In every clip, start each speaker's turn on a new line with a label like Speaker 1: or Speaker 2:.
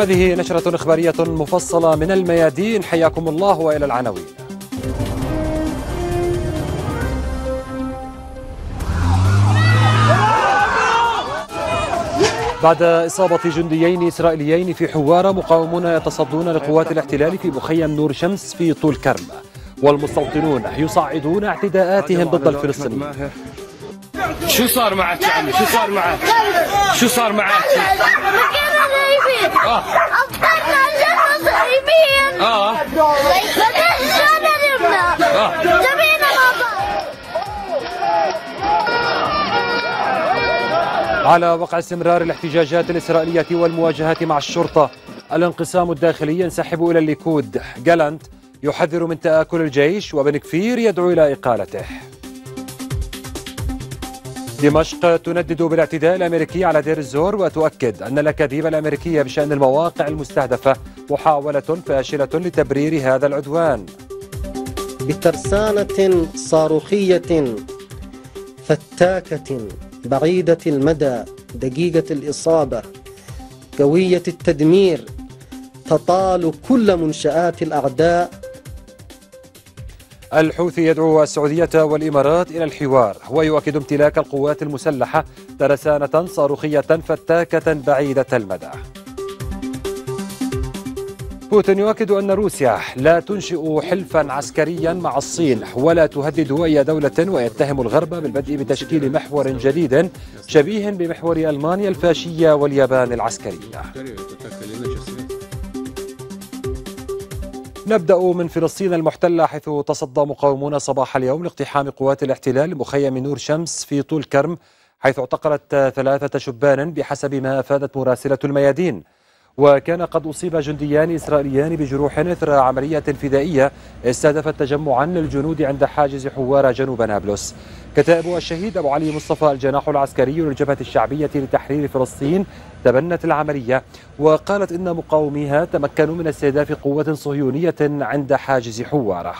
Speaker 1: هذه نشرة إخبارية مفصلة من الميادين حياكم الله وإلى العناوين بعد إصابة جنديين إسرائيليين في حوارة مقاومون يتصدون لقوات الاحتلال في مخيم نور شمس في طول كرم والمستوطنون يصعدون اعتداءاتهم ضد الفلسطينيين شو صار معك يا عمي شو
Speaker 2: صار معك شو صار معك
Speaker 3: آه.
Speaker 2: آه.
Speaker 1: على وقع استمرار الاحتجاجات الإسرائيلية والمواجهة مع الشرطة الانقسام الداخلي ينسحب إلى الليكود جالانت يحذر من تآكل الجيش وبنكفير يدعو إلى إقالته دمشق تندد بالاعتداء الامريكي على دير الزور وتؤكد ان الاكاذيب الامريكيه بشان المواقع المستهدفه
Speaker 4: محاوله فاشله لتبرير هذا العدوان. بترسانه صاروخيه فتاكه بعيده المدى دقيقه الاصابه قويه التدمير تطال كل منشات الاعداء
Speaker 1: الحوثي يدعو السعودية والإمارات إلى الحوار ويؤكد امتلاك القوات المسلحة ترسانة صاروخية فتاكة بعيدة المدى بوتين يؤكد أن روسيا لا تنشئ حلفا عسكريا مع الصين ولا تهدد أي دولة ويتهم الغرب بالبدء بتشكيل محور جديد شبيه بمحور ألمانيا الفاشية واليابان العسكرية نبدأ من فلسطين المحتلة حيث تصدى مقاومون صباح اليوم لاقتحام قوات الاحتلال مخيم نور شمس في طول كرم حيث اعتقلت ثلاثة شبان بحسب ما أفادت مراسلة الميادين وكان قد أصيب جنديان إسرائيليان بجروح إثر عملية فدائية استهدفت تجمعا للجنود عند حاجز حوار جنوب نابلس كتائب الشهيد أبو علي مصطفى الجناح العسكري للجبهة الشعبية لتحرير فلسطين تبنت العملية وقالت إن مقاوميها تمكنوا من استهداف قوة صهيونية عند حاجز حواره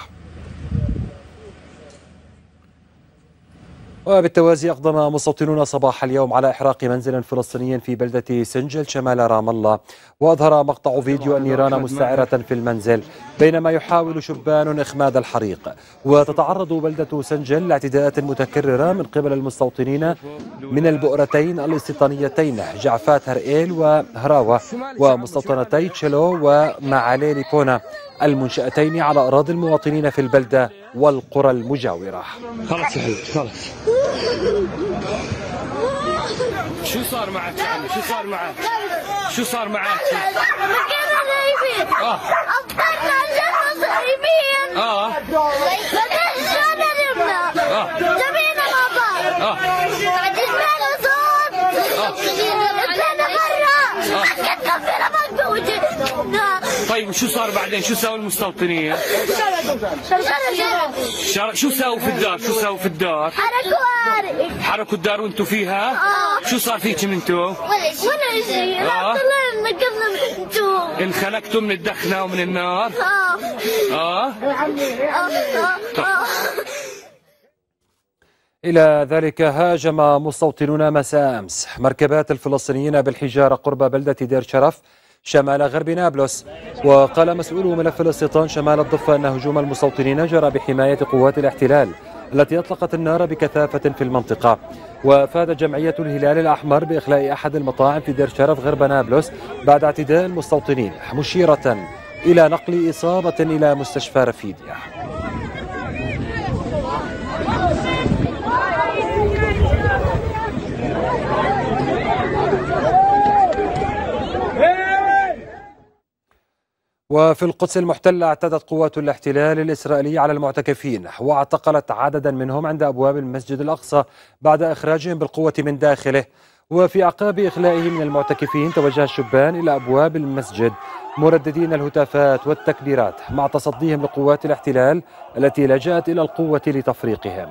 Speaker 1: وبالتوازي أقدم مستوطنون صباح اليوم على إحراق منزل فلسطيني في بلدة سنجل شمال رام الله وأظهر مقطع فيديو النيران مستعرة في المنزل بينما يحاول شبان إخماد الحريق وتتعرض بلدة سنجل لاعتداءات متكررة من قبل المستوطنين من البؤرتين الاستيطانيتين جعفات هرئيل وهراوة ومستوطنتي تشلو ومعالي ليكونا المنشأتين على أراضي المواطنين في البلدة والقرى المجاورة خلاص يا خلاص شو صار معك شو صار معك شو صار معك
Speaker 2: اضطرنا اه
Speaker 5: نمنا
Speaker 3: آه. آه.
Speaker 2: طيب وشو صار بعدين شو سووا المستوطنين؟
Speaker 1: شر... شو سووا في الدار؟ شو سووا في الدار؟ حركوا الدار حركوا الدار وانتم فيها؟ آه.
Speaker 4: شو
Speaker 2: صار فيكم انتم؟ ولا
Speaker 4: شيء ولا شيء آه. انقذنا من انتم
Speaker 2: انخنقتوا من الدخنه ومن النار؟
Speaker 4: اه
Speaker 3: اه, آه. آه.
Speaker 2: طيب.
Speaker 1: إلى ذلك هاجم مستوطنون مساء أمس مركبات الفلسطينيين بالحجارة قرب بلدة دير شرف شمال غرب نابلس وقال مسؤول ملف الاستيطان شمال الضفة أن هجوم المستوطنين جرى بحماية قوات الاحتلال التي أطلقت النار بكثافة في المنطقة وفاد جمعية الهلال الأحمر بإخلاء أحد المطاعم في دير شرف غرب نابلس بعد اعتداء المستوطنين مشيرة إلى نقل إصابة إلى مستشفى رفيديا وفي القدس المحتلة اعتدت قوات الاحتلال الإسرائيلي على المعتكفين واعتقلت عددا منهم عند أبواب المسجد الأقصى بعد إخراجهم بالقوة من داخله وفي أعقاب إخلائه من المعتكفين توجه الشبان إلى أبواب المسجد مرددين الهتافات والتكبيرات مع تصديهم لقوات الاحتلال التي لجأت إلى القوة لتفريقهم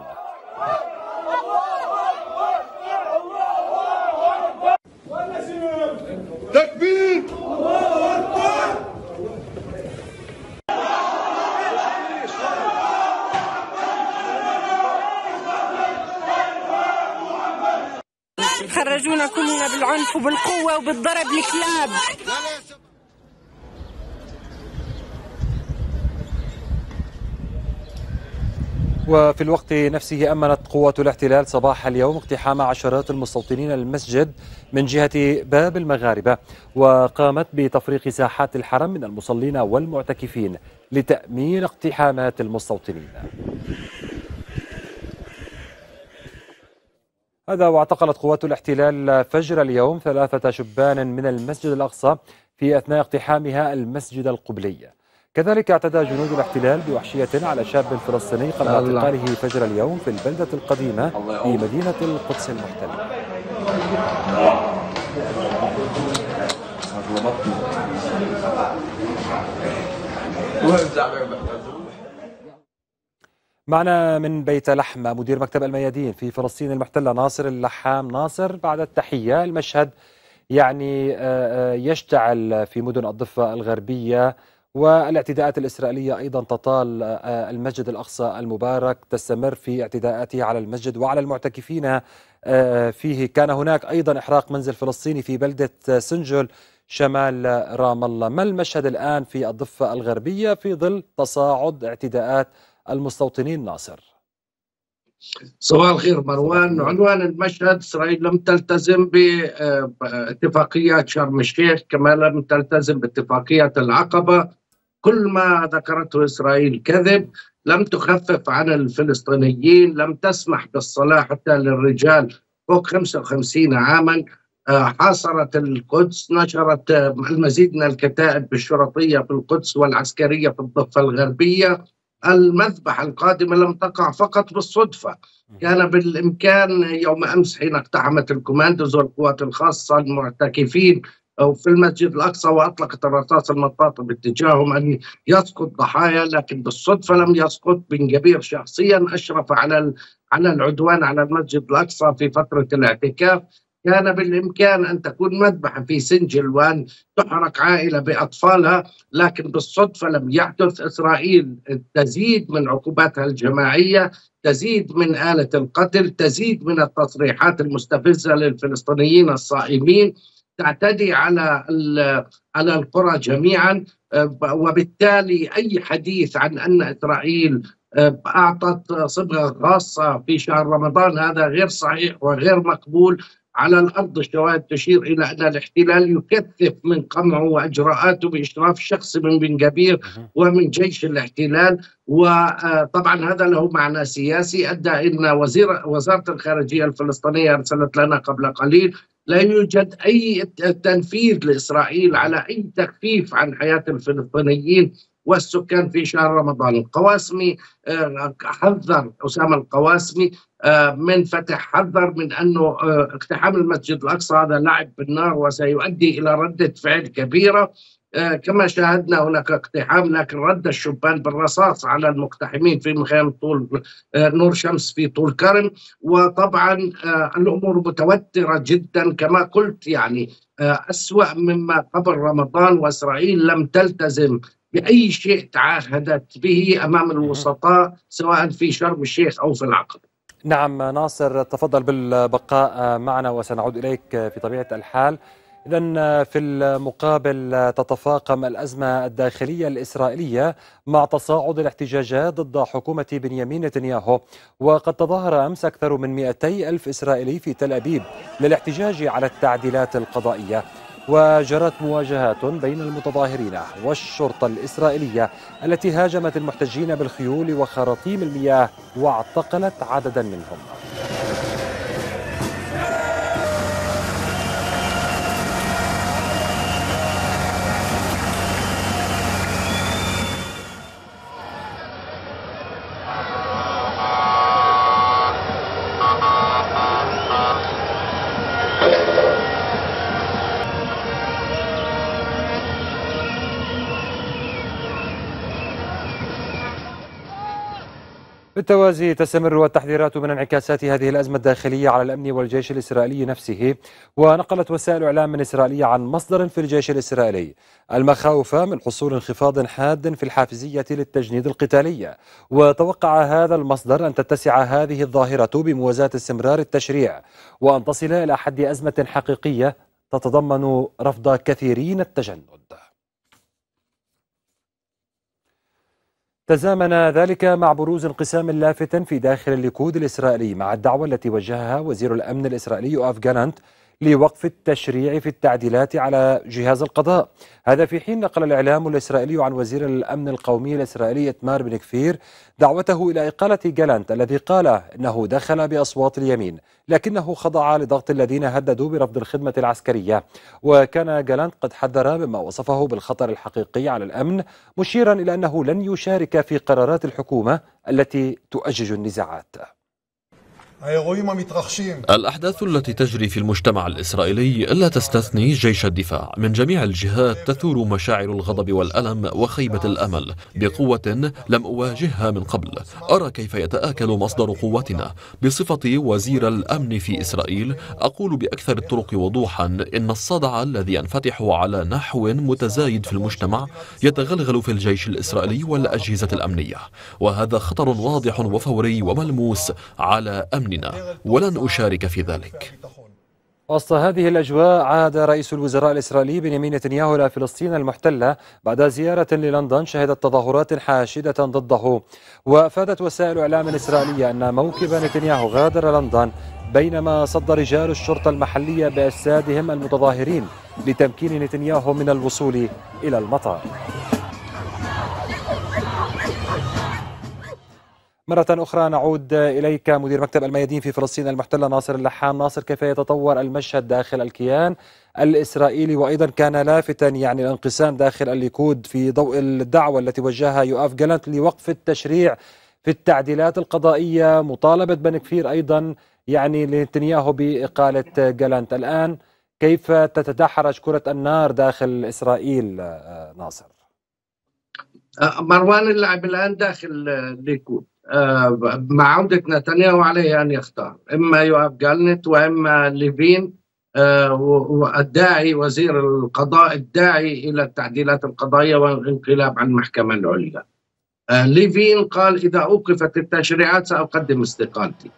Speaker 4: كلنا بالعنف وبالقوة وبالضرب الكلاب
Speaker 1: وفي الوقت نفسه أمنت قوات الاحتلال صباح اليوم اقتحام عشرات المستوطنين المسجد من جهة باب المغاربة وقامت بتفريق ساحات الحرم من المصلين والمعتكفين لتأمين اقتحامات المستوطنين هذا واعتقلت قوات الاحتلال فجر اليوم ثلاثة شبان من المسجد الأقصى في أثناء اقتحامها المسجد القبلي كذلك اعتدى جنود الاحتلال بوحشية على شاب فلسطيني قبل اعتقاله فجر اليوم في البلدة القديمة في مدينة القدس
Speaker 6: المحتلة
Speaker 1: معنا من بيت لحمة مدير مكتب الميادين في فلسطين المحتلة ناصر اللحام ناصر بعد التحية المشهد يعني آه، آه، يشتعل في مدن الضفة الغربية والاعتداءات الإسرائيلية أيضا تطال آه، المسجد الأقصى المبارك تستمر في اعتداءاته على المسجد وعلى المعتكفين فيه كان هناك أيضا إحراق منزل فلسطيني في بلدة سنجل شمال رام الله ما المشهد الآن في الضفة الغربية في ظل تصاعد اعتداءات المستوطنين ناصر صباح الخير مروان عنوان
Speaker 2: المشهد اسرائيل لم تلتزم باتفاقيات آه، شرم الشيخ كما لم تلتزم باتفاقيات العقبه كل ما ذكرته اسرائيل كذب لم تخفف عن الفلسطينيين لم تسمح بالصلاه حتى للرجال فوق 55 عاما آه، حاصرت القدس نشرت آه، المزيد من الكتائب الشرطيه في القدس والعسكريه في الضفه الغربيه المذبحة القادمة لم تقع فقط بالصدفة كان بالإمكان يوم أمس حين اقتحمت الكوماندوز والقوات الخاصة المعتكفين أو في المسجد الأقصى وأطلقت الرصاص المطاطة باتجاههم أن يسقط ضحايا لكن بالصدفة لم يسقط بن جبير شخصيا أشرف على على العدوان على المسجد الأقصى في فترة الاعتكاف كان بالإمكان أن تكون مذبحة في سنجلوان تحرق عائلة بأطفالها لكن بالصدفة لم يحدث إسرائيل تزيد من عقوباتها الجماعية تزيد من آلة القتل تزيد من التصريحات المستفزة للفلسطينيين الصائمين تعتدي على على القرى جميعا وبالتالي اي حديث عن ان اسرائيل اعطت صبغه خاصه في شهر رمضان هذا غير صحيح وغير مقبول على الأرض الشواهد تشير إلى أن الاحتلال يكثف من قمعه وإجراءاته بإشراف شخص من بن جبير ومن جيش الاحتلال وطبعا هذا له معنى سياسي أدى ان وزير وزارة الخارجية الفلسطينية أرسلت لنا قبل قليل لا يوجد أي تنفيذ لإسرائيل على أي تخفيف عن حياة الفلسطينيين والسكان في شهر رمضان القواسمي آه، حذر أسامة القواسمي آه، من فتح حذر من أنه آه، اقتحام المسجد الأقصى هذا لعب بالنار وسيؤدي إلى ردة فعل كبيرة كما شاهدنا هناك اقتحام لكن رد الشبان بالرصاص على المقتحمين في مخيم طول نور شمس في طول كرم وطبعا الامور متوتره جدا كما قلت يعني اسوا مما قبل رمضان واسرائيل لم تلتزم بأي شيء تعهدت به أمام الوسطاء سواء في شرم الشيخ أو في العقبة
Speaker 1: نعم ناصر تفضل بالبقاء معنا وسنعود إليك في طبيعة الحال إذا في المقابل تتفاقم الأزمة الداخلية الإسرائيلية مع تصاعد الاحتجاجات ضد حكومة بنيامين نتنياهو وقد تظاهر أمس أكثر من 200 ألف إسرائيلي في تل أبيب للاحتجاج على التعديلات القضائية وجرت مواجهات بين المتظاهرين والشرطة الإسرائيلية التي هاجمت المحتجين بالخيول وخراطيم المياه واعتقلت عددا منهم بالتوازي تستمر التحذيرات من انعكاسات هذه الأزمة الداخلية على الأمن والجيش الإسرائيلي نفسه ونقلت وسائل إعلام من إسرائيلية عن مصدر في الجيش الإسرائيلي المخاوف من حصول انخفاض حاد في الحافزية للتجنيد القتالية وتوقع هذا المصدر أن تتسع هذه الظاهرة بموازاة استمرار التشريع وأن تصل إلى حد أزمة حقيقية تتضمن رفض كثيرين التجند تزامن ذلك مع بروز انقسام لافت في داخل الليكود الإسرائيلي مع الدعوة التي وجهها وزير الأمن الإسرائيلي أفغانانت جالانت لوقف التشريع في التعديلات على جهاز القضاء هذا في حين نقل الإعلام الإسرائيلي عن وزير الأمن القومي الإسرائيلي إتمار بن كفير دعوته إلى إقالة جالانت الذي قال إنه دخل بأصوات اليمين لكنه خضع لضغط الذين هددوا برفض الخدمة العسكرية وكان جالانت قد حذر مما وصفه بالخطر الحقيقي على الأمن مشيرا إلى أنه لن يشارك في قرارات الحكومة التي تؤجج النزاعات
Speaker 7: الأحداث التي تجري في المجتمع الإسرائيلي لا تستثني جيش الدفاع من جميع الجهات تثور مشاعر الغضب والألم وخيبة الأمل بقوة لم أواجهها من قبل أرى كيف يتآكل مصدر قوتنا بصفتي وزير الأمن في إسرائيل أقول بأكثر الطرق وضوحا إن الصدع الذي ينفتح على نحو متزايد في المجتمع يتغلغل في الجيش الإسرائيلي والأجهزة الأمنية وهذا خطر واضح وفوري وملموس على أمن أمننا ولن أشارك في ذلك
Speaker 1: وسط هذه الأجواء عاد رئيس الوزراء الإسرائيلي بنيامين نتنياهو إلى فلسطين المحتلة بعد زيارة للندن شهدت تظاهرات حاشدة ضده وأفادت وسائل إعلام إسرائيلية أن موكب نتنياهو غادر لندن بينما صد رجال الشرطة المحلية بأجسادهم المتظاهرين لتمكين نتنياهو من الوصول إلى المطار مرة أخرى نعود إليك مدير مكتب الميادين في فلسطين المحتلة ناصر اللحام ناصر كيف يتطور المشهد داخل الكيان الإسرائيلي وأيضا كان لافتا يعني الانقسام داخل الليكود في ضوء الدعوة التي وجهها يؤاف جالنت لوقف التشريع في التعديلات القضائية مطالبة بنكفير أيضا يعني لنتنياهو بإقالة جالنت الآن كيف تتدحرج كرة النار داخل إسرائيل آه، ناصر؟
Speaker 2: آه، مروان اللعب الآن داخل الليكود آه، مع عودة نتنياهو عليه أن يختار إما يوهاب جالنت وإما ليفين آه، والداعي وزير القضاء الداعي إلى التعديلات القضائية والانقلاب عن المحكمة العليا آه، ليفين قال إذا أوقفت التشريعات سأقدم استقالتي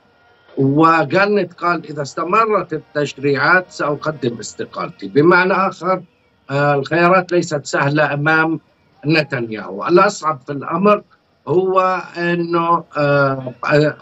Speaker 2: وجالنت قال إذا استمرت التشريعات سأقدم استقالتي بمعنى آخر الخيارات ليست سهلة أمام نتنياهو الأصعب في الأمر هو انه آه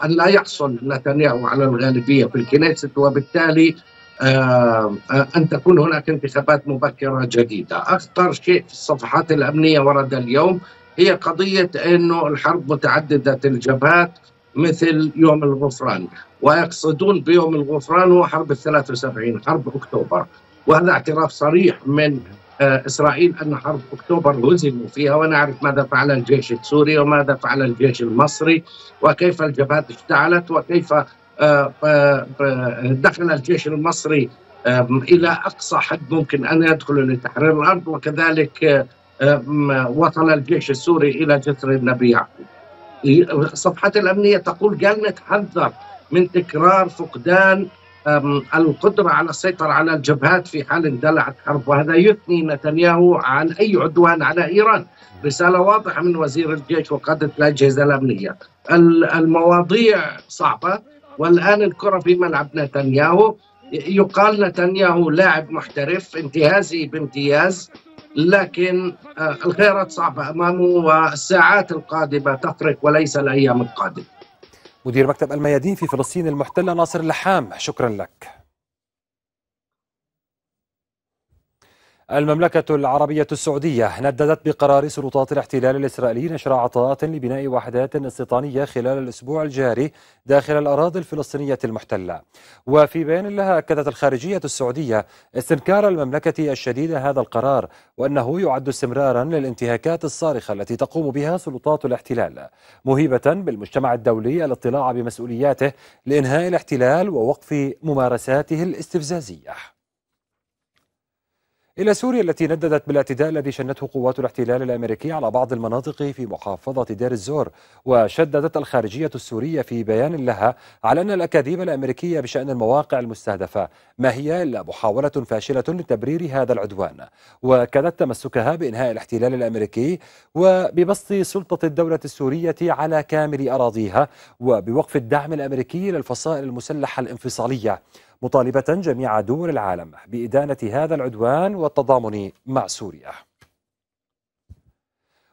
Speaker 2: ان لا يحصل نتنياهو على الغالبيه في الكنيست وبالتالي آه،, آه ان تكون هناك انتخابات مبكره جديده، اخطر شيء في الصفحات الامنيه ورد اليوم هي قضيه انه الحرب متعدده الجبهات مثل يوم الغفران، ويقصدون بيوم الغفران هو حرب ال 73 حرب اكتوبر، وهذا اعتراف صريح من آه، إسرائيل أن حرب أكتوبر هزموا فيها ونعرف ماذا فعل الجيش السوري وماذا فعل الجيش المصري وكيف الجبهات اشتعلت وكيف آه، آه، دخل الجيش المصري إلى أقصى حد ممكن أن يدخل لتحرير الأرض وكذلك وصل الجيش السوري إلى جسر النبي يعقوب الصفحات الأمنية تقول قال نتحذر من تكرار فقدان القدرة على السيطرة على الجبهات في حال اندلعت حرب وهذا يثني نتنياهو عن أي عدوان على إيران رسالة واضحة من وزير الجيش وقادة الأجهزة الأمنية المواضيع صعبة والآن الكرة في ملعب نتنياهو يقال نتنياهو لاعب محترف انتهازي بامتياز لكن آه، الخيارات صعبة أمامه والساعات القادمة تفرق وليس الأيام القادمة
Speaker 1: مدير مكتب الميادين في فلسطين المحتلة ناصر اللحام شكرا لك المملكة العربية السعودية نددت بقرار سلطات الاحتلال الإسرائيلي نشر عطاءات لبناء وحدات استيطانية خلال الأسبوع الجاري داخل الأراضي الفلسطينية المحتلة وفي بيان لها أكدت الخارجية السعودية استنكار المملكة الشديدة هذا القرار وأنه يعد استمرارا للانتهاكات الصارخة التي تقوم بها سلطات الاحتلال مهيبة بالمجتمع الدولي الاطلاع بمسؤولياته لإنهاء الاحتلال ووقف ممارساته الاستفزازية إلى سوريا التي نددت بالاعتداء الذي شنته قوات الاحتلال الأمريكي على بعض المناطق في محافظة دير الزور وشددت الخارجية السورية في بيان لها على أن الأكاذيب الأمريكية بشأن المواقع المستهدفة ما هي إلا محاولة فاشلة لتبرير هذا العدوان وكدت تمسكها بإنهاء الاحتلال الأمريكي وببسط سلطة الدولة السورية على كامل أراضيها وبوقف الدعم الأمريكي للفصائل المسلحة الانفصالية مطالبة جميع دول العالم بإدانة هذا العدوان والتضامن مع سوريا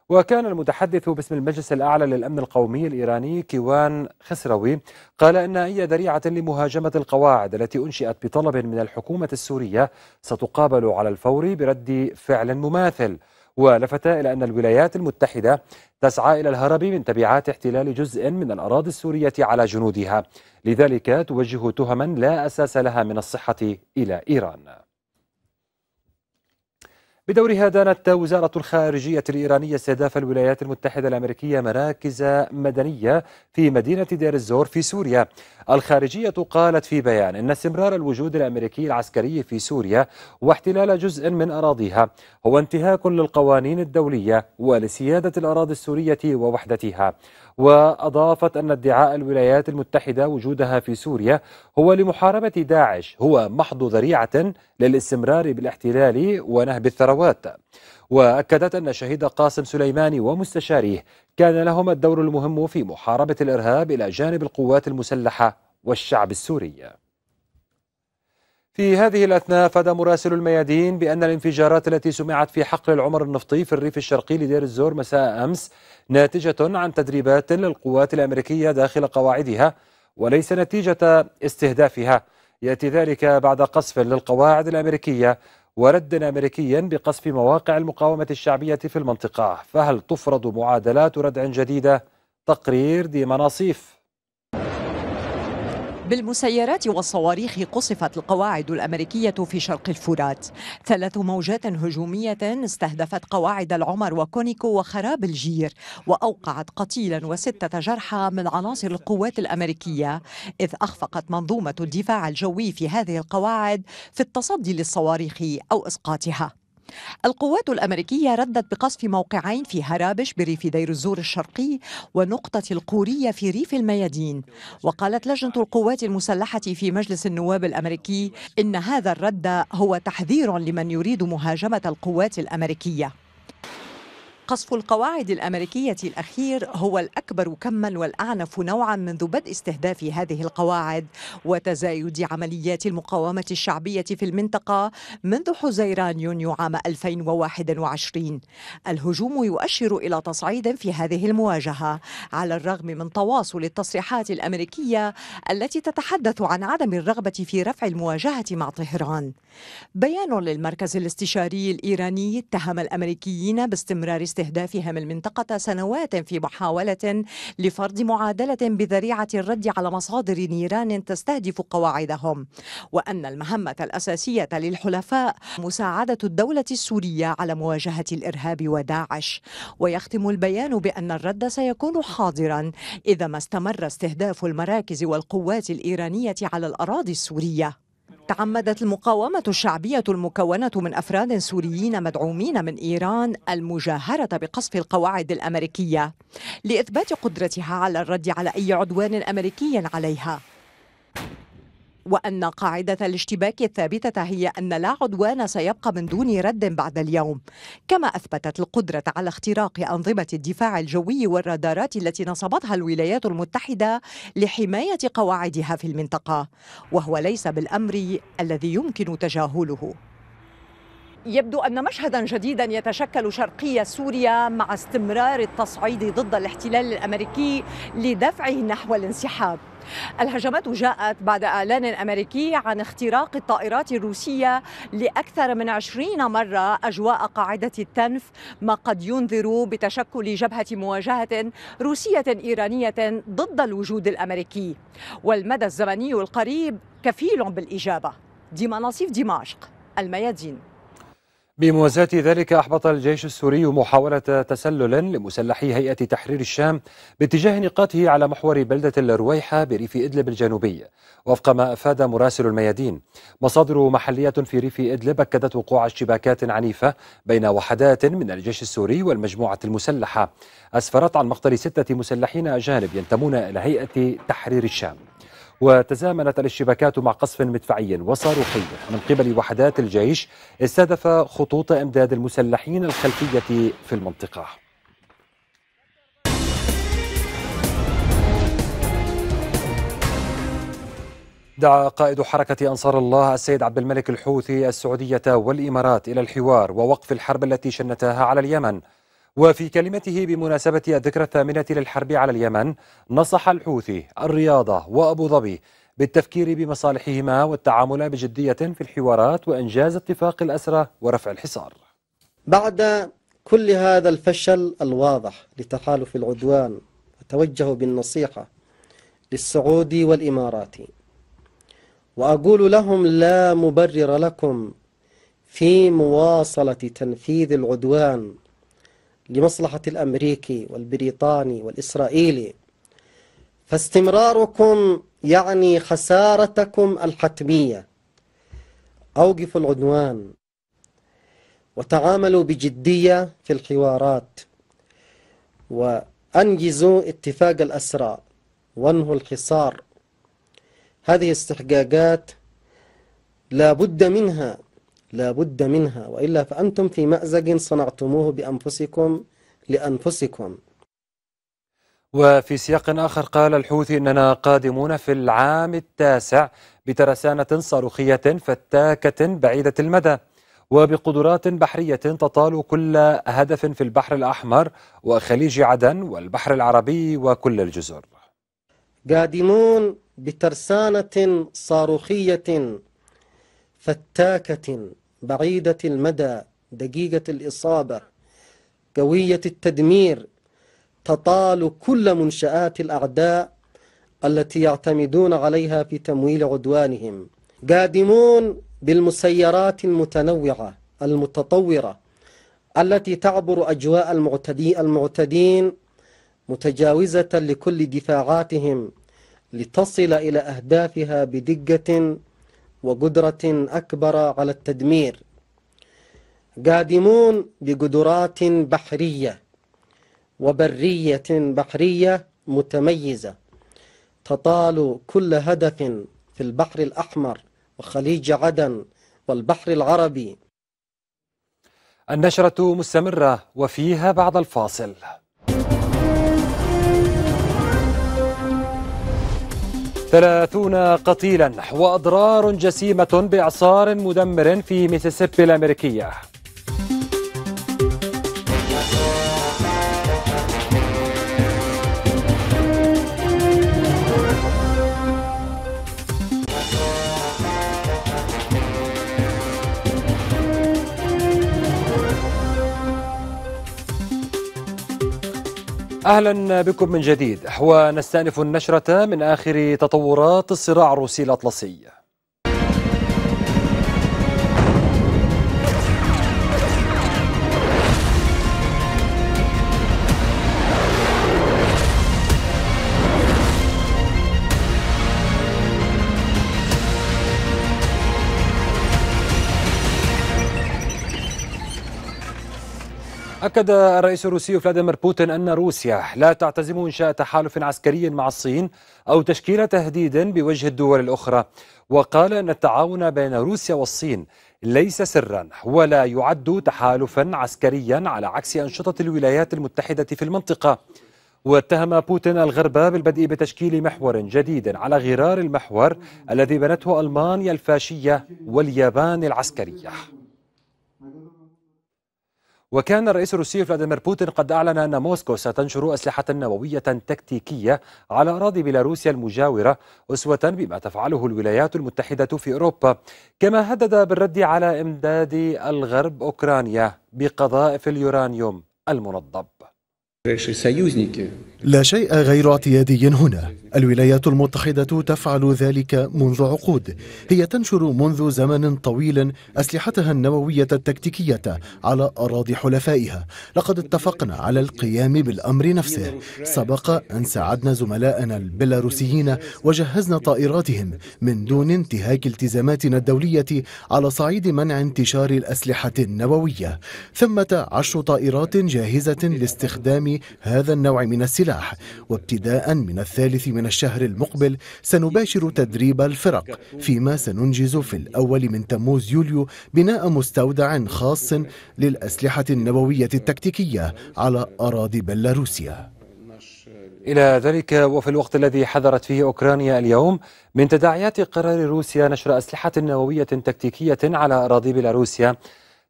Speaker 1: وكان المتحدث باسم المجلس الأعلى للأمن القومي الإيراني كيوان خسروي قال إن أي ذريعة لمهاجمة القواعد التي أنشئت بطلب من الحكومة السورية ستقابل على الفور برد فعل مماثل ولفت إلى أن الولايات المتحدة تسعى إلى الهرب من تبعات احتلال جزء من الأراضي السورية على جنودها لذلك توجه تهما لا أساس لها من الصحة إلى إيران بدورها دانت وزارة الخارجية الإيرانية استهداف الولايات المتحدة الأمريكية مراكز مدنية في مدينة دير الزور في سوريا الخارجية قالت في بيان أن استمرار الوجود الأمريكي العسكري في سوريا واحتلال جزء من أراضيها هو انتهاك للقوانين الدولية ولسيادة الأراضي السورية ووحدتها وأضافت أن ادعاء الولايات المتحدة وجودها في سوريا هو لمحاربة داعش هو محض ذريعة للاستمرار بالاحتلال ونهب الثروات وأكدت أن شهيد قاسم سليماني ومستشاريه كان لهم الدور المهم في محاربة الإرهاب إلى جانب القوات المسلحة والشعب السوري في هذه الأثناء فدى مراسل الميادين بأن الانفجارات التي سمعت في حقل العمر النفطي في الريف الشرقي لدير الزور مساء أمس ناتجة عن تدريبات للقوات الأمريكية داخل قواعدها وليس نتيجة استهدافها يأتي ذلك بعد قصف للقواعد الأمريكية ورد أمريكي بقصف مواقع المقاومة الشعبية في المنطقة فهل تفرض معادلات ردع جديدة؟ تقرير دي مناصيف
Speaker 8: بالمسيرات والصواريخ قصفت القواعد الأمريكية في شرق الفرات ثلاث موجات هجومية استهدفت قواعد العمر وكونيكو وخراب الجير وأوقعت قتيلا وستة جرحى من عناصر القوات الأمريكية إذ أخفقت منظومة الدفاع الجوي في هذه القواعد في التصدي للصواريخ أو إسقاطها القوات الأمريكية ردت بقصف موقعين في هرابش بريف دير الزور الشرقي ونقطة القورية في ريف الميادين وقالت لجنة القوات المسلحة في مجلس النواب الأمريكي إن هذا الرد هو تحذير لمن يريد مهاجمة القوات الأمريكية قصف القواعد الأمريكية الأخير هو الأكبر كما والأعنف نوعا منذ بدء استهداف هذه القواعد وتزايد عمليات المقاومة الشعبية في المنطقة منذ حزيران يونيو عام 2021 الهجوم يؤشر إلى تصعيد في هذه المواجهة على الرغم من تواصل التصريحات الأمريكية التي تتحدث عن عدم الرغبة في رفع المواجهة مع طهران بيان للمركز الاستشاري الإيراني اتهم الأمريكيين باستمرار استهدافهم المنطقة سنوات في محاولة لفرض معادلة بذريعة الرد على مصادر نيران تستهدف قواعدهم وأن المهمة الأساسية للحلفاء مساعدة الدولة السورية على مواجهة الإرهاب وداعش ويختم البيان بأن الرد سيكون حاضرا إذا ما استمر استهداف المراكز والقوات الإيرانية على الأراضي السورية تعمدت المقاومة الشعبية المكونة من أفراد سوريين مدعومين من إيران المجاهرة بقصف القواعد الأمريكية لإثبات قدرتها على الرد على أي عدوان أمريكي عليها وأن قاعدة الاشتباك الثابتة هي أن لا عدوان سيبقى من دون رد بعد اليوم كما أثبتت القدرة على اختراق أنظمة الدفاع الجوي والرادارات التي نصبتها الولايات المتحدة لحماية قواعدها في المنطقة وهو ليس بالأمر الذي يمكن تجاهله يبدو أن مشهدا جديدا يتشكل شرقي سوريا مع استمرار التصعيد ضد الاحتلال الأمريكي لدفعه نحو الانسحاب الهجمات جاءت بعد إعلان أمريكي عن اختراق الطائرات الروسية لأكثر من 20 مرة أجواء قاعدة التنف ما قد ينذر بتشكل جبهة مواجهة روسية إيرانية ضد الوجود الأمريكي والمدى الزمني القريب كفيل بالإجابة ديما نصيف دمشق الميادين
Speaker 1: بموازاة ذلك أحبط الجيش السوري محاولة تسلل لمسلحي هيئة تحرير الشام باتجاه نقاطه على محور بلدة الرويحة بريف إدلب الجنوبي وفق ما أفاد مراسل الميادين مصادر محلية في ريف إدلب أكدت وقوع اشتباكات عنيفة بين وحدات من الجيش السوري والمجموعة المسلحة أسفرت عن مقتل ستة مسلحين أجانب ينتمون إلى هيئة تحرير الشام وتزامنت الاشتباكات مع قصف مدفعي وصاروخي من قبل وحدات الجيش استهدف خطوط امداد المسلحين الخلفيه في المنطقه دعا قائد حركة أنصار الله السيد عبد الملك الحوثي السعودية والإمارات إلى الحوار ووقف الحرب التي شنتها على اليمن وفي كلمته بمناسبة الذكرى الثامنة للحرب على اليمن نصح الحوثي الرياضة وأبو ظبي بالتفكير بمصالحهما والتعامل بجدية في الحوارات
Speaker 4: وإنجاز اتفاق الأسرى ورفع الحصار بعد كل هذا الفشل الواضح لتحالف العدوان أتوجه بالنصيحة للسعودي والإماراتي وأقول لهم لا مبرر لكم في مواصلة تنفيذ العدوان لمصلحة الأمريكي والبريطاني والإسرائيلي فاستمراركم يعني خسارتكم الحتمية أوقفوا العدوان وتعاملوا بجدية في الحوارات وأنجزوا اتفاق الأسرى وانهوا الحصار هذه استحقاقات لا بد منها لا بد منها وإلا فأنتم في مأزق صنعتموه بأنفسكم لأنفسكم
Speaker 1: وفي سياق آخر قال الحوثي أننا قادمون في العام التاسع بترسانة صاروخية فتاكة بعيدة المدى وبقدرات بحرية تطال كل هدف في البحر الأحمر وخليج عدن والبحر العربي وكل الجزر
Speaker 4: قادمون بترسانة صاروخية فتاكة بعيدة المدى دقيقة الإصابة قوية التدمير تطال كل منشآت الأعداء التي يعتمدون عليها في تمويل عدوانهم قادمون بالمسيرات المتنوعة المتطورة التي تعبر أجواء المعتدي المعتدين متجاوزة لكل دفاعاتهم لتصل إلى أهدافها بدقة وقدرة أكبر على التدمير قادمون بقدرات بحرية وبرية بحرية متميزة تطال كل هدف في البحر الأحمر وخليج عدن والبحر العربي النشرة مستمرة وفيها
Speaker 1: بعد الفاصل ثلاثون قتيلا وأضرار جسيمة بإعصار مدمر في ميسيسيبي الأمريكية اهلا بكم من جديد ونستانف النشره من اخر تطورات الصراع الروسي الاطلسي أكد الرئيس الروسي فلاديمير بوتين أن روسيا لا تعتزم إنشاء تحالف عسكري مع الصين أو تشكيل تهديد بوجه الدول الأخرى وقال أن التعاون بين روسيا والصين ليس سرا ولا يعد تحالفا عسكريا على عكس أنشطة الولايات المتحدة في المنطقة واتهم بوتين الغرب بالبدء بتشكيل محور جديد على غرار المحور الذي بنته ألمانيا الفاشية واليابان العسكرية وكان الرئيس الروسي فلاديمير بوتين قد أعلن أن موسكو ستنشر أسلحة نووية تكتيكية على أراضي بيلاروسيا المجاورة أسوة بما تفعله الولايات المتحدة في أوروبا كما هدد بالرد على إمداد الغرب أوكرانيا بقذائف اليورانيوم المنضب
Speaker 3: لا شيء غير اعتيادي هنا الولايات المتحدة تفعل ذلك منذ عقود هي تنشر منذ زمن طويل أسلحتها النووية التكتيكية على أراضي حلفائها لقد اتفقنا على القيام بالأمر نفسه سبق أن ساعدنا زملائنا البيلاروسيين وجهزنا طائراتهم من دون انتهاك التزاماتنا الدولية على صعيد منع انتشار الأسلحة النووية ثمة عشر طائرات جاهزة لاستخدام هذا النوع من السلاح وابتداء من الثالث من الشهر المقبل سنباشر تدريب الفرق فيما سننجز في الأول من تموز يوليو بناء مستودع خاص للأسلحة النووية التكتيكية على أراضي بيلاروسيا
Speaker 1: إلى ذلك وفي الوقت الذي حذرت فيه أوكرانيا اليوم من تداعيات قرار روسيا نشر أسلحة نووية تكتيكية على أراضي بيلاروسيا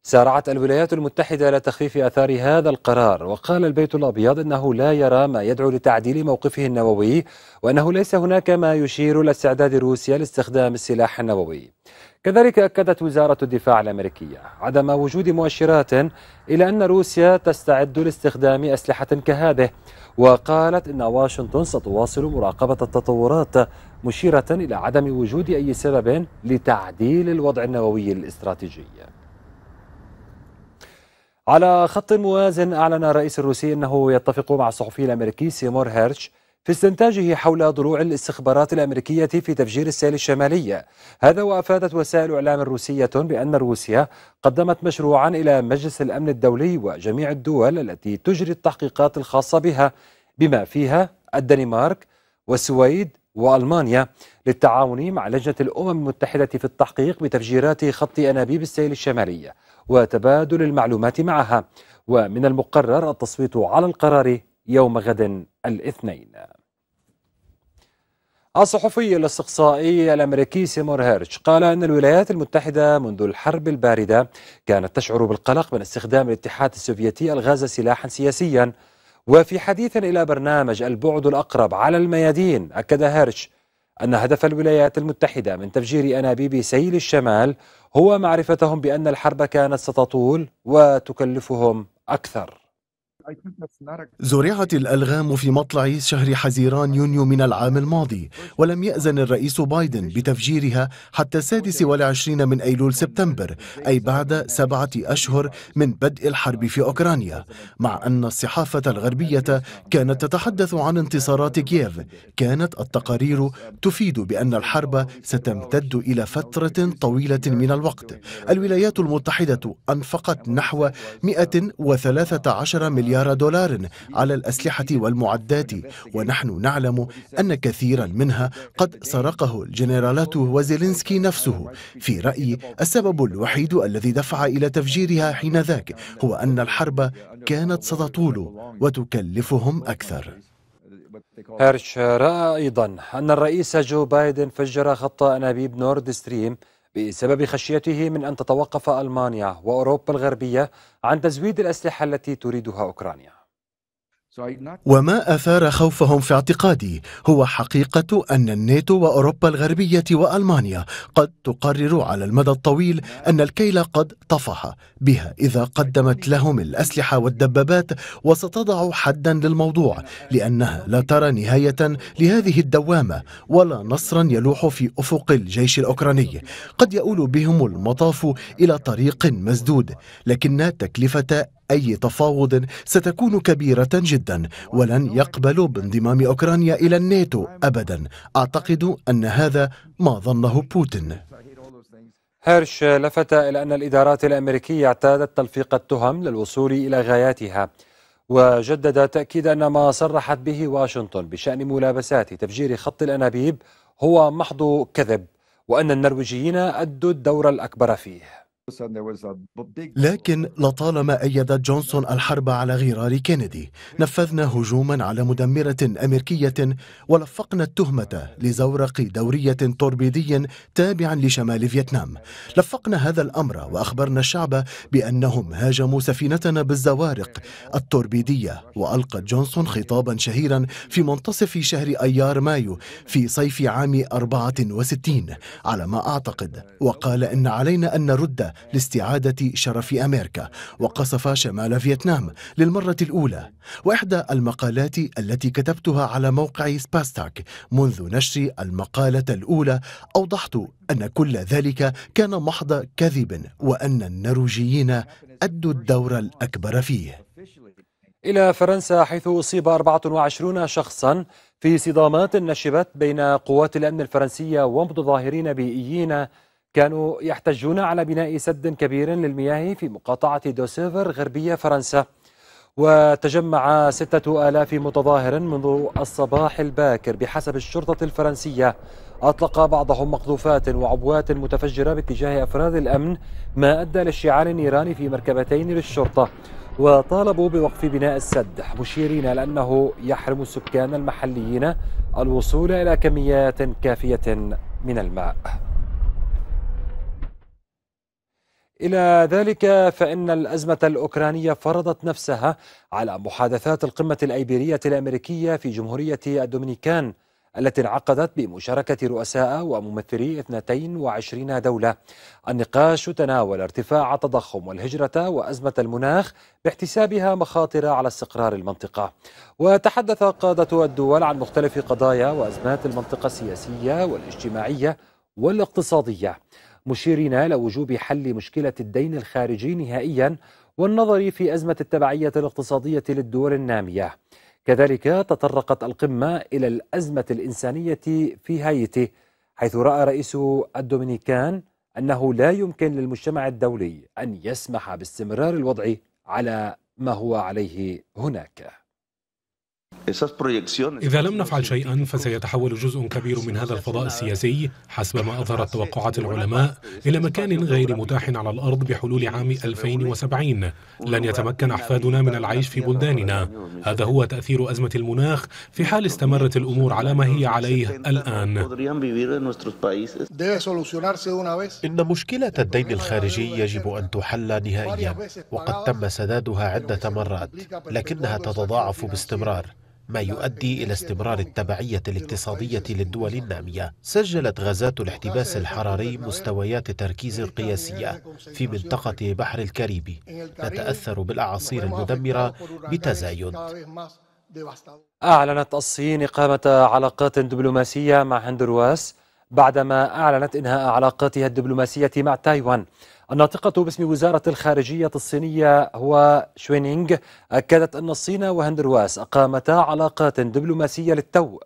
Speaker 1: سارعت الولايات المتحدة لتخفيف آثار هذا القرار وقال البيت الأبيض أنه لا يرى ما يدعو لتعديل موقفه النووي وأنه ليس هناك ما يشير إلى استعداد روسيا لاستخدام السلاح النووي كذلك أكدت وزارة الدفاع الأمريكية عدم وجود مؤشرات إلى أن روسيا تستعد لاستخدام أسلحة كهذه وقالت إن واشنطن ستواصل مراقبة التطورات مشيرة إلى عدم وجود أي سبب لتعديل الوضع النووي الاستراتيجي على خط موازن أعلن الرئيس الروسي أنه يتفق مع الصحفي الأمريكي سيمور هيرش في استنتاجه حول ضلوع الاستخبارات الأمريكية في تفجير السيل الشمالية هذا وأفادت وسائل إعلام روسية بأن روسيا قدمت مشروعا إلى مجلس الأمن الدولي وجميع الدول التي تجري التحقيقات الخاصة بها بما فيها الدنمارك والسويد وألمانيا للتعاون مع لجنة الأمم المتحدة في التحقيق بتفجيرات خط أنابيب السيل الشمالية وتبادل المعلومات معها ومن المقرر التصويت على القرار يوم غد الاثنين الصحفي الاستقصائي الامريكي سيمور هيرش قال ان الولايات المتحده منذ الحرب البارده كانت تشعر بالقلق من استخدام الاتحاد السوفيتي الغاز سلاحا سياسيا وفي حديث إلى برنامج البعد الأقرب على الميادين أكد هيرش أن هدف الولايات المتحدة من تفجير أنابيب سيل الشمال هو معرفتهم بأن الحرب كانت ستطول وتكلفهم أكثر
Speaker 3: زرعت الألغام في مطلع شهر حزيران يونيو من العام الماضي ولم يأذن الرئيس بايدن بتفجيرها حتى السادس والعشرين من أيلول سبتمبر أي بعد سبعة أشهر من بدء الحرب في أوكرانيا مع أن الصحافة الغربية كانت تتحدث عن انتصارات كييف كانت التقارير تفيد بأن الحرب ستمتد إلى فترة طويلة من الوقت الولايات المتحدة أنفقت نحو 113 مليار مليار دولار على الأسلحة والمعدات ونحن نعلم أن كثيرا منها قد سرقه الجنرالات وزيلينسكي نفسه في رأيي السبب الوحيد الذي دفع إلى تفجيرها حينذاك هو أن الحرب كانت ستطول وتكلفهم أكثر
Speaker 1: هيرش رأى أيضا أن الرئيس جو بايدن فجر خط أنابيب نورد ستريم بسبب خشيته من أن تتوقف ألمانيا وأوروبا الغربية عن تزويد الأسلحة التي تريدها أوكرانيا
Speaker 3: وما أثار خوفهم في اعتقادي هو حقيقة أن الناتو وأوروبا الغربية وألمانيا قد تقرر على المدى الطويل أن الكيل قد طفح بها إذا قدمت لهم الأسلحة والدبابات وستضع حدا للموضوع لأنها لا ترى نهاية لهذه الدوامة ولا نصرا يلوح في أفق الجيش الأوكراني قد يؤول بهم المطاف إلى طريق مسدود لكن تكلفة أي تفاوض ستكون كبيرة جدا ولن يقبلوا بانضمام أوكرانيا إلى الناتو أبدا أعتقد أن هذا ما ظنه بوتين
Speaker 1: هيرش لفت إلى أن الإدارات الأمريكية اعتادت تلفيق التهم للوصول إلى غاياتها وجدد تأكيد أن ما صرحت به واشنطن بشأن ملابسات تفجير خط الأنابيب هو محض كذب وأن النرويجيين أدوا الدور الأكبر فيه
Speaker 3: لكن لطالما أيدت جونسون الحرب على غرار كينيدي نفذنا هجوما على مدمرة أمريكية ولفقنا التهمة لزورق دورية توربيدي تابع لشمال فيتنام لفقنا هذا الأمر وأخبرنا الشعب بأنهم هاجموا سفينتنا بالزوارق التوربيدية وألقت جونسون خطابا شهيرا في منتصف شهر أيار مايو في صيف عام 64 على ما أعتقد وقال إن علينا أن نرد لاستعادة شرف أمريكا وقصف شمال فيتنام للمرة الأولى وإحدى المقالات التي كتبتها على موقع سباستاك منذ نشر المقالة الأولى أوضحت أن كل ذلك كان محض كذب وأن النرويجيين أدوا الدور الأكبر فيه
Speaker 1: إلى فرنسا حيث أصيب 24 شخصا في صدامات نشبت بين قوات الأمن الفرنسية ومتظاهرين بيئيين كانوا يحتجون على بناء سد كبير للمياه في مقاطعة دوسيفر غربية فرنسا وتجمع ستة آلاف متظاهر منذ الصباح الباكر بحسب الشرطة الفرنسية أطلق بعضهم مقذوفات وعبوات متفجرة باتجاه أفراد الأمن ما أدى لاشتعال النيران في مركبتين للشرطة وطالبوا بوقف بناء السد مشيرين لأنه يحرم السكان المحليين الوصول إلى كميات كافية من الماء إلى ذلك فإن الأزمة الأوكرانية فرضت نفسها على محادثات القمة الأيبيرية الأمريكية في جمهورية الدومينيكان التي انعقدت بمشاركة رؤساء وممثلي 22 دولة النقاش تناول ارتفاع التضخم والهجرة وأزمة المناخ باحتسابها مخاطر على استقرار المنطقة وتحدث قادة الدول عن مختلف قضايا وأزمات المنطقة السياسية والاجتماعية والاقتصادية مشيرين إلى وجوب حل مشكلة الدين الخارجي نهائيا والنظر في أزمة التبعية الاقتصادية للدول النامية كذلك تطرقت القمة إلى الأزمة الإنسانية في هايتي حيث رأى رئيس الدومينيكان أنه لا يمكن للمجتمع الدولي أن يسمح باستمرار الوضع على ما هو عليه هناك
Speaker 5: إذا لم نفعل شيئا فسيتحول جزء كبير من هذا الفضاء السياسي حسب ما أظهرت توقعات العلماء إلى مكان غير متاح على الأرض بحلول عام 2070 لن يتمكن أحفادنا من العيش في بلداننا هذا هو تأثير أزمة المناخ في حال استمرت الأمور على ما هي عليه الآن إن مشكلة الدين الخارجي يجب أن تحل نهائيا وقد تم سدادها عدة مرات لكنها تتضاعف باستمرار ما يؤدي إلى استمرار التبعية الاقتصادية للدول النامية سجلت غازات الاحتباس الحراري مستويات تركيز قياسية في منطقة بحر الكاريبي تتأثر بالأعاصير المدمرة بتزايد
Speaker 1: أعلنت الصين إقامة علاقات دبلوماسية مع هندرواس بعدما أعلنت إنهاء علاقاتها الدبلوماسية مع تايوان الناطقة باسم وزارة الخارجية الصينية هو شوينينغ أكدت أن الصين وهندرواس أقامتا علاقات دبلوماسية للتو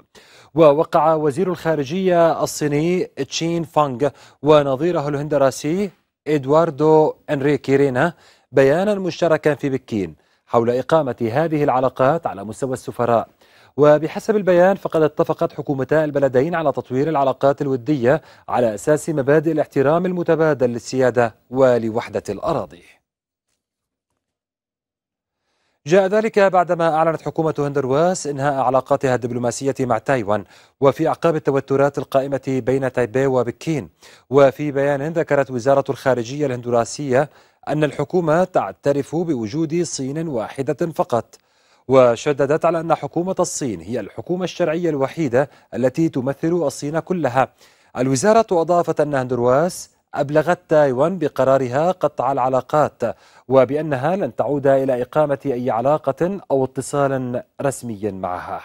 Speaker 1: ووقع وزير الخارجية الصيني تشين فانغ ونظيره الهندراسي إدواردو إنريكي رينا بيانا مشتركا في بكين حول إقامة هذه العلاقات على مستوى السفراء وبحسب البيان فقد اتفقت حكومتا البلدين على تطوير العلاقات الودية على أساس مبادئ الاحترام المتبادل للسيادة ولوحدة الأراضي جاء ذلك بعدما أعلنت حكومة هندرواس إنهاء علاقاتها الدبلوماسية مع تايوان وفي أعقاب التوترات القائمة بين تايبي وبكين وفي بيان ذكرت وزارة الخارجية الهندوراسية أن الحكومة تعترف بوجود صين واحدة فقط وشددت على أن حكومة الصين هي الحكومة الشرعية الوحيدة التي تمثل الصين كلها الوزارة أضافت أن هندرواس أبلغت تايوان بقرارها قطع العلاقات وبأنها لن تعود إلى إقامة أي علاقة أو اتصال رسمي معها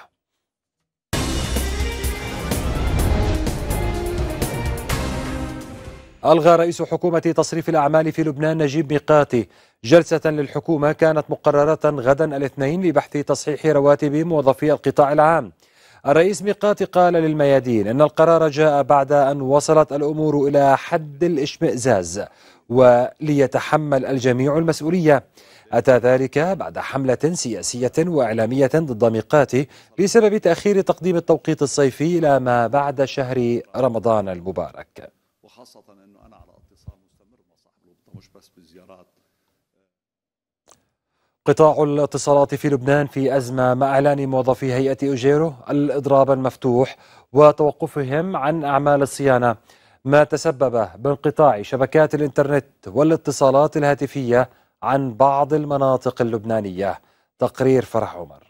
Speaker 1: ألغى رئيس حكومة تصريف الأعمال في لبنان نجيب ميقاتي جلسة للحكومة كانت مقررة غدا الاثنين لبحث تصحيح رواتب موظفي القطاع العام الرئيس ميقاتي قال للميادين أن القرار جاء بعد أن وصلت الأمور إلى حد الإشمئزاز وليتحمل الجميع المسؤولية أتى ذلك بعد حملة سياسية وإعلامية ضد ميقاتي بسبب تأخير تقديم التوقيت الصيفي إلى ما بعد شهر رمضان المبارك وخاصة قطاع الاتصالات في لبنان في أزمة مع إعلان موظفي هيئة أجيرو الإضراب المفتوح وتوقفهم عن أعمال الصيانة ما تسبب بانقطاع شبكات الإنترنت والاتصالات الهاتفية عن بعض المناطق اللبنانية تقرير فرح عمر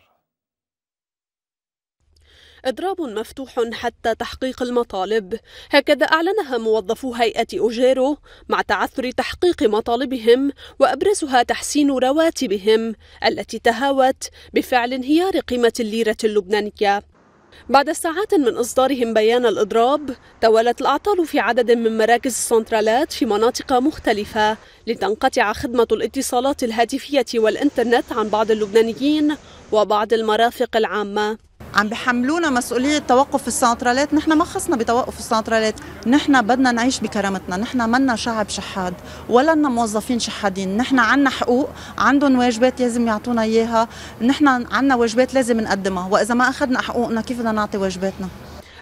Speaker 9: إضراب مفتوح حتى تحقيق المطالب هكذا أعلنها موظفو هيئة أوجيرو مع تعثر تحقيق مطالبهم وأبرزها تحسين رواتبهم التي تهاوت بفعل انهيار قيمة الليرة اللبنانية بعد ساعات من إصدارهم بيان الإضراب توالت الأعطال في عدد من مراكز السنترالات في مناطق مختلفة لتنقطع خدمة الاتصالات الهاتفية والإنترنت عن بعض اللبنانيين وبعض المرافق
Speaker 8: العامة عم بحملونا مسؤولية توقف السنترالات نحن ما خصنا بتوقف السنترالات نحن بدنا نعيش بكرامتنا نحن منا شعب شحاد ولا لنا موظفين شحادين نحن عنا حقوق عندهم واجبات لازم يعطونا إياها نحن عنا واجبات لازم نقدمها وإذا ما أخذنا حقوقنا كيف بدنا نعطي واجباتنا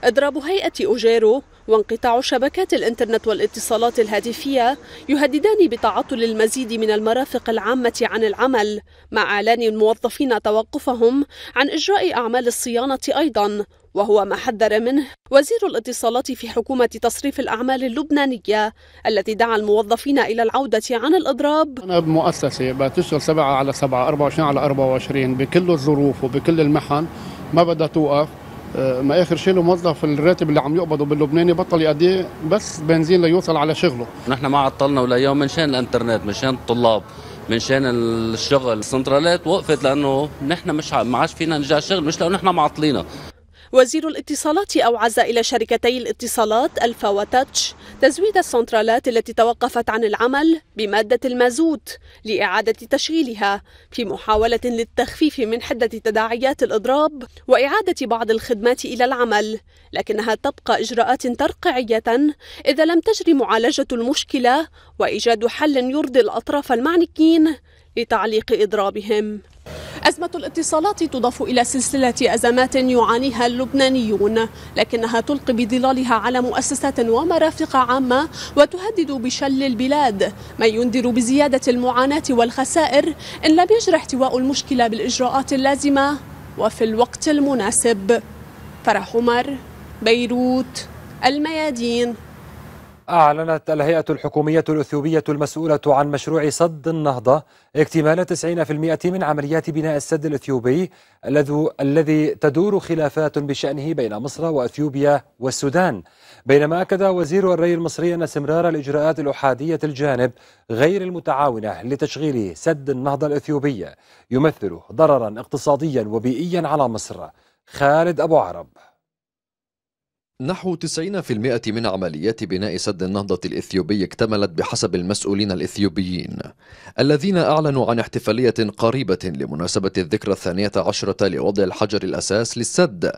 Speaker 8: إضراب هيئة
Speaker 9: أوجيرو وانقطاع شبكات الإنترنت والاتصالات الهاتفية يهددان بتعطل المزيد من المرافق العامة عن العمل مع إعلان الموظفين توقفهم عن إجراء أعمال الصيانة أيضا وهو ما حذر منه وزير الاتصالات في حكومة تصريف الأعمال اللبنانية التي دعا الموظفين إلى العودة
Speaker 2: عن الإضراب أنا بمؤسسة بتشتغل 7 على 7 24 على 24 بكل الظروف وبكل المحن ما بدها توقف آه، ما اخر شيء الموظف الراتب اللي عم يقبضه باللبناني بطل يأديه بس بنزين ليوصل على شغله
Speaker 4: نحن ما عطلنا ولا يوم من شان الانترنت من شان الطلاب من شان الشغل السنترالات وقفت لانه نحن مش ما عاد فينا نرجع الشغل مش لانه نحن معطلينا
Speaker 9: وزير الاتصالات أوعز إلى شركتي الاتصالات ألفا وتاتش تزويد السنترالات التي توقفت عن العمل بمادة المازوت لإعادة تشغيلها في محاولة للتخفيف من حدة تداعيات الإضراب وإعادة بعض الخدمات إلى العمل لكنها تبقى إجراءات ترقيعية إذا لم تجري معالجة المشكلة وإيجاد حل يرضي الأطراف المعنيين لتعليق إضرابهم أزمة الاتصالات تضاف إلى سلسلة أزمات يعانيها اللبنانيون لكنها تلقي بظلالها على مؤسسات ومرافق عامة وتهدد بشل البلاد ما ينذر بزيادة المعاناة والخسائر إن لم يجرى احتواء المشكلة بالإجراءات اللازمة وفي الوقت المناسب فرح عمر بيروت الميادين
Speaker 1: أعلنت الهيئة الحكومية الأثيوبية المسؤولة عن مشروع سد النهضة اكتمال 90% من عمليات بناء السد الأثيوبي الذي تدور خلافات بشأنه بين مصر وأثيوبيا والسودان بينما أكد وزير الري المصري أن استمرار الإجراءات الأحادية الجانب غير المتعاونة لتشغيل سد النهضة الأثيوبية يمثل ضررا اقتصاديا وبيئيا على مصر خالد أبو عرب نحو
Speaker 7: 90% من عمليات بناء سد النهضة الإثيوبي اكتملت بحسب المسؤولين الإثيوبيين الذين أعلنوا عن احتفالية قريبة لمناسبة الذكرى الثانية عشرة لوضع الحجر الأساس للسد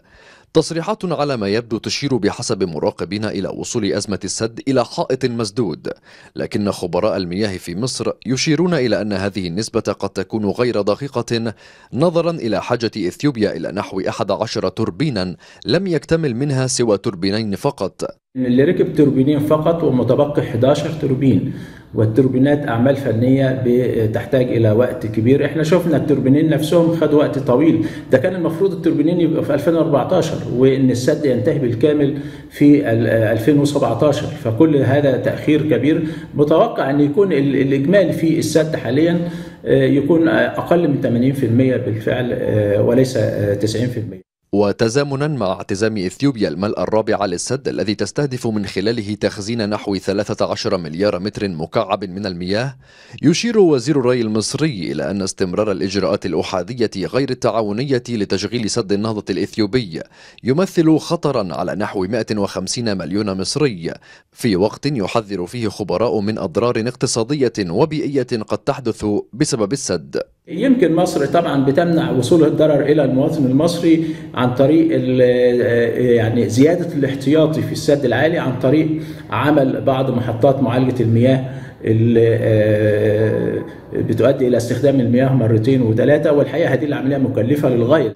Speaker 7: تصريحات على ما يبدو تشير بحسب مراقبين إلى وصول أزمة السد إلى حائط مسدود لكن خبراء المياه في مصر يشيرون إلى أن هذه النسبة قد تكون غير دقيقة نظرا إلى حاجة إثيوبيا إلى نحو 11 توربينا لم يكتمل منها سوى توربينين
Speaker 5: فقط اللي ركب توربينين فقط ومتبقي 11 توربين والتوربينات اعمال فنيه بتحتاج الى وقت كبير احنا شفنا التوربينين نفسهم خد وقت طويل ده كان المفروض التوربينين يبقى في 2014 وان السد ينتهي بالكامل في 2017 فكل هذا تاخير كبير متوقع ان يكون الاجمالي في السد حاليا آه، يكون اقل من 80% بالفعل آه، وليس 90% آه،
Speaker 7: وتزامنا مع اعتزام إثيوبيا الملء الرابع للسد الذي تستهدف من خلاله تخزين نحو 13 مليار متر مكعب من المياه يشير وزير الري المصري إلى أن استمرار الإجراءات الأحادية غير التعاونية لتشغيل سد النهضة الإثيوبي يمثل خطرا على نحو 150 مليون مصري في وقت يحذر فيه خبراء من أضرار اقتصادية وبيئية قد تحدث بسبب السد
Speaker 5: يمكن مصر طبعا بتمنع وصول الضرر الى المواطن المصري عن طريق يعني زياده الاحتياطي في السد العالي عن طريق عمل بعض محطات معالجه المياه اللي آه، بتؤدي الى استخدام المياه مرتين وثلاثه والحقيقه هذه العمليه مكلفه للغايه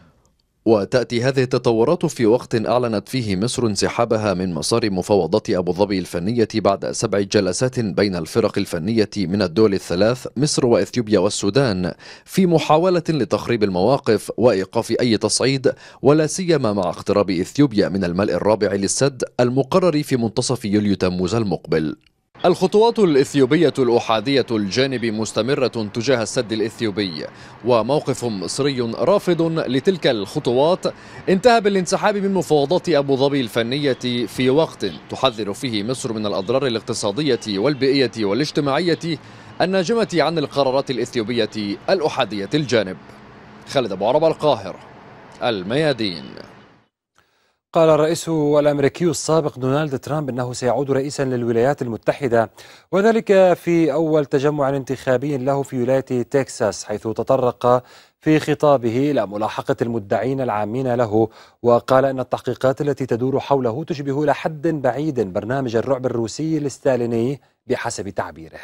Speaker 7: وتأتي هذه التطورات في وقت أعلنت فيه مصر انسحابها من مسار مفاوضات أبو ظبي الفنية بعد سبع جلسات بين الفرق الفنية من الدول الثلاث مصر وإثيوبيا والسودان في محاولة لتخريب المواقف وإيقاف أي تصعيد ولا سيما مع اقتراب إثيوبيا من الملء الرابع للسد المقرر في منتصف يوليو تموز المقبل الخطوات الإثيوبية الأحادية الجانب مستمرة تجاه السد الإثيوبي وموقف مصري رافض لتلك الخطوات انتهى بالانسحاب من مفاوضات أبو ظبي الفنية في وقت تحذر فيه مصر من الأضرار الاقتصادية والبيئية والاجتماعية الناجمة عن القرارات الإثيوبية الأحادية الجانب خالد أبو عرب القاهر الميادين
Speaker 1: قال الرئيس الامريكي السابق دونالد ترامب انه سيعود رئيسا للولايات المتحده وذلك في اول تجمع انتخابي له في ولايه تكساس حيث تطرق في خطابه الى ملاحقه المدعين العامين له وقال ان التحقيقات التي تدور حوله تشبه الى حد بعيد برنامج الرعب الروسي الستاليني بحسب تعبيره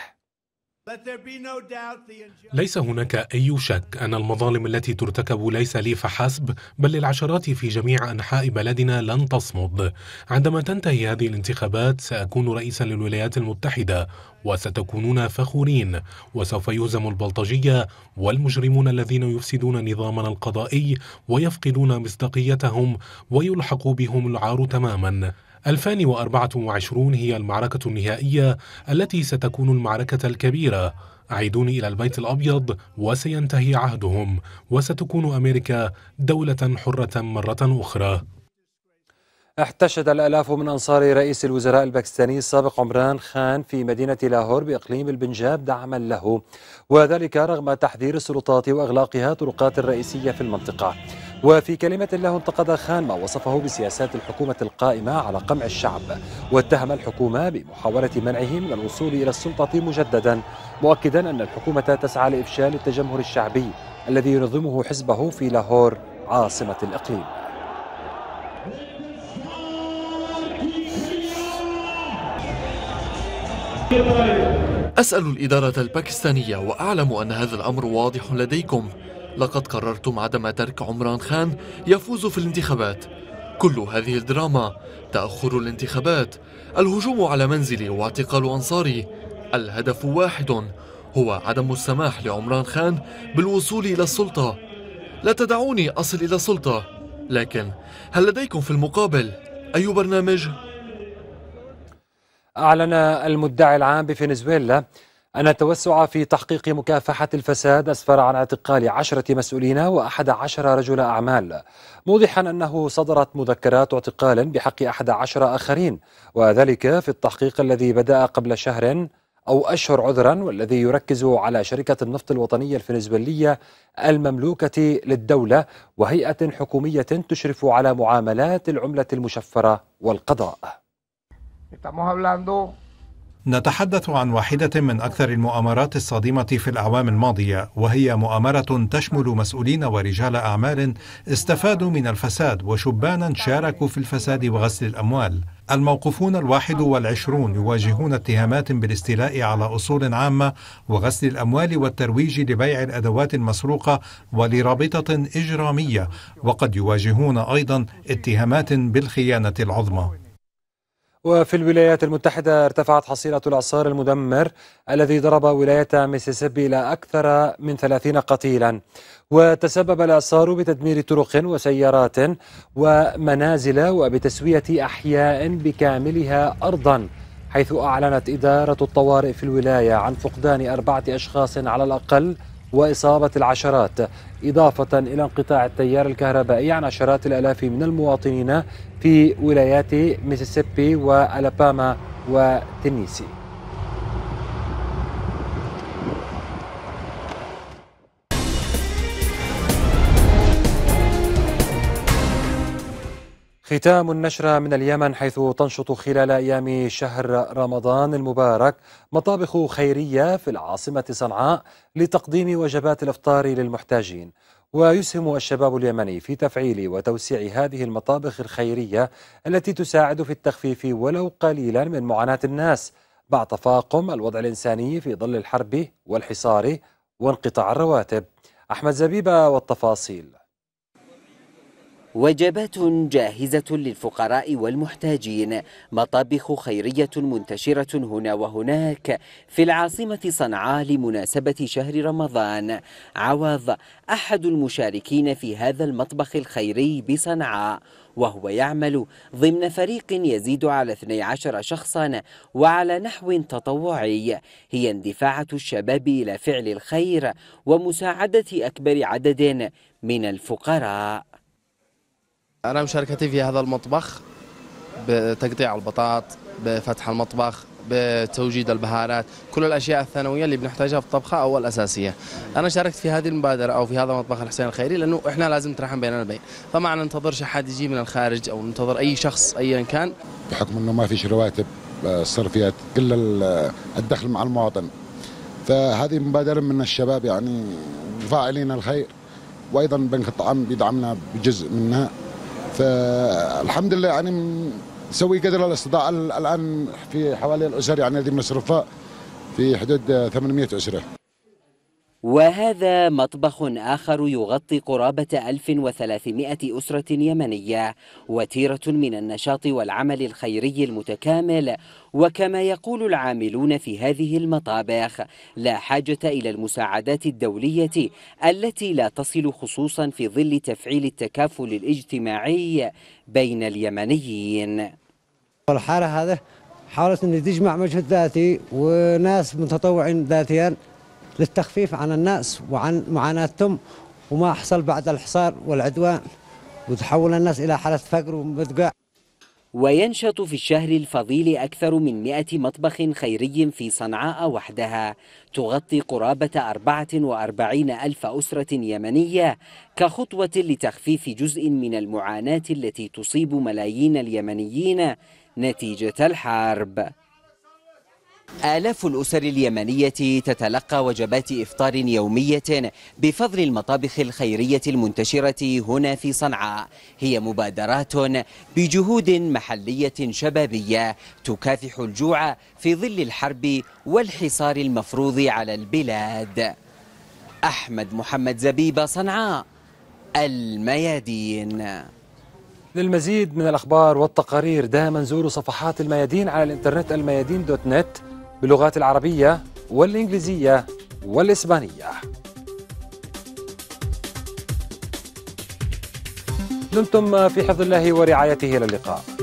Speaker 5: ليس هناك أي شك أن المظالم التي ترتكب ليس لي فحسب بل للعشرات في جميع أنحاء بلدنا لن تصمد عندما تنتهي هذه الانتخابات سأكون رئيسا للولايات المتحدة وستكونون فخورين وسوف يهزم البلطجية والمجرمون الذين يفسدون نظامنا القضائي ويفقدون مصداقيتهم ويلحق بهم العار تماما 2024 هي المعركة النهائية التي ستكون المعركة الكبيرة أعيدوني إلى البيت الأبيض وسينتهي عهدهم وستكون أمريكا دولة حرة مرة أخرى
Speaker 1: احتشد الآلاف من أنصار رئيس الوزراء الباكستاني السابق عمران خان في مدينة لاهور بإقليم البنجاب دعما له وذلك رغم تحذير السلطات وإغلاقها طرقات الرئيسية في المنطقة وفي كلمة له انتقد خان ما وصفه بسياسات الحكومة القائمة على قمع الشعب واتهم الحكومة بمحاولة منعه من الوصول إلى السلطة مجددا مؤكدا أن الحكومة تسعى لإفشال التجمهر الشعبي الذي ينظمه حزبه في لاهور عاصمة الإقليم أسأل الإدارة
Speaker 7: الباكستانية وأعلم أن هذا الأمر واضح لديكم لقد قررتم عدم ترك عمران خان يفوز في الانتخابات كل هذه الدراما تأخر الانتخابات الهجوم على منزلي واعتقال أنصاري الهدف واحد هو عدم السماح لعمران خان بالوصول إلى السلطة لا تدعوني
Speaker 1: أصل إلى السلطة لكن هل لديكم في المقابل أي برنامج؟ أعلن المدعي العام بفنزويلا أن التوسع في تحقيق مكافحة الفساد أسفر عن اعتقال عشرة مسؤولين وأحد عشر رجل أعمال موضحا أنه صدرت مذكرات اعتقال بحق أحد عشر آخرين وذلك في التحقيق الذي بدأ قبل شهر أو أشهر عذرا والذي يركز على شركة النفط الوطنية الفنزويلية المملوكة للدولة وهيئة حكومية تشرف على معاملات العملة المشفرة والقضاء
Speaker 5: نتحدث عن واحدة من أكثر المؤامرات الصادمة في الأعوام الماضية وهي مؤامرة تشمل مسؤولين ورجال أعمال استفادوا من الفساد وشبانا شاركوا في الفساد وغسل الأموال الموقوفون الواحد والعشرون يواجهون اتهامات بالاستيلاء على أصول عامة وغسل الأموال والترويج لبيع الأدوات المسروقة ولرابطة إجرامية وقد يواجهون أيضا اتهامات بالخيانة العظمى
Speaker 1: وفي الولايات المتحدة ارتفعت حصيلة الإعصار المدمر الذي ضرب ولاية ميسيسيبي إلى أكثر من 30 قتيلا وتسبب الإعصار بتدمير طرق وسيارات ومنازل وبتسوية أحياء بكاملها أرضا حيث أعلنت إدارة الطوارئ في الولاية عن فقدان أربعة أشخاص على الأقل وإصابة العشرات إضافة إلى انقطاع التيار الكهربائي عن عشرات الألاف من المواطنين في ولايات ميسيسيبي وألاباما وتنيسي ختام النشرة من اليمن حيث تنشط خلال أيام شهر رمضان المبارك مطابخ خيرية في العاصمة صنعاء لتقديم وجبات الإفطار للمحتاجين ويسهم الشباب اليمني في تفعيل وتوسيع هذه المطابخ الخيرية التي تساعد في التخفيف ولو قليلا من معاناة الناس بعد تفاقم الوضع الإنساني في ظل الحرب والحصار وانقطاع الرواتب أحمد زبيبة والتفاصيل وجبات جاهزة للفقراء والمحتاجين
Speaker 6: مطابخ خيرية منتشرة هنا وهناك في العاصمة صنعاء لمناسبة شهر رمضان عوض أحد المشاركين في هذا المطبخ الخيري بصنعاء وهو يعمل ضمن فريق يزيد على 12 شخصا وعلى نحو تطوعي هي اندفاعة الشباب إلى فعل الخير ومساعدة أكبر عدد من الفقراء
Speaker 7: أنا مشاركتي في هذا المطبخ بتقطيع البطاط بفتح المطبخ بتوجيد البهارات كل الأشياء الثانوية اللي بنحتاجها في الطبخة أو الأساسية أنا شاركت في هذه المبادرة أو في هذا مطبخ الحسين الخيري لأنه إحنا لازم نترحم بيننا البين فما ننتظرش أحد يجي من الخارج أو ننتظر أي شخص أيا كان
Speaker 3: بحكم أنه ما فيش رواتب الصرفيات كل الدخل مع المواطن فهذه مبادرة من الشباب يعني فاعلين الخير وأيضا بنك الطعام بيدعمنا بجزء منها فالحمد لله يعني نسوي قدر الاستطاعه الان في حوالي الاسر يعني هذه مصروفه في حدود 800
Speaker 5: اسره
Speaker 6: وهذا مطبخ آخر يغطي قرابة 1300 أسرة يمنية وتيرة من النشاط والعمل الخيري المتكامل وكما يقول العاملون في هذه المطابخ لا حاجة إلى المساعدات الدولية التي لا تصل خصوصا في ظل تفعيل التكافل الاجتماعي بين اليمنيين الحالة هذه حاولت أن تجمع مجهود ذاتي وناس متطوعين ذاتيا للتخفيف عن الناس وعن معاناتهم وما حصل بعد الحصار والعدوان وتحول الناس إلى حالة فقر ومدقع وينشط في الشهر الفضيل أكثر من 100 مطبخ خيري في صنعاء وحدها تغطي قرابة 44 ألف أسرة يمنية كخطوة لتخفيف جزء من المعاناة التي تصيب ملايين اليمنيين نتيجة الحرب آلاف الأسر اليمنية تتلقى وجبات إفطار يومية بفضل المطابخ الخيرية المنتشرة هنا في صنعاء هي مبادرات بجهود محلية شبابية تكافح الجوع في ظل الحرب والحصار المفروض على البلاد أحمد محمد زبيبة صنعاء
Speaker 1: الميادين للمزيد من الأخبار والتقارير دائما زوروا صفحات الميادين على الإنترنت الميادين دوت نت باللغات العربية والإنجليزية والإسبانية دمتم في حفظ الله ورعايته إلى اللقاء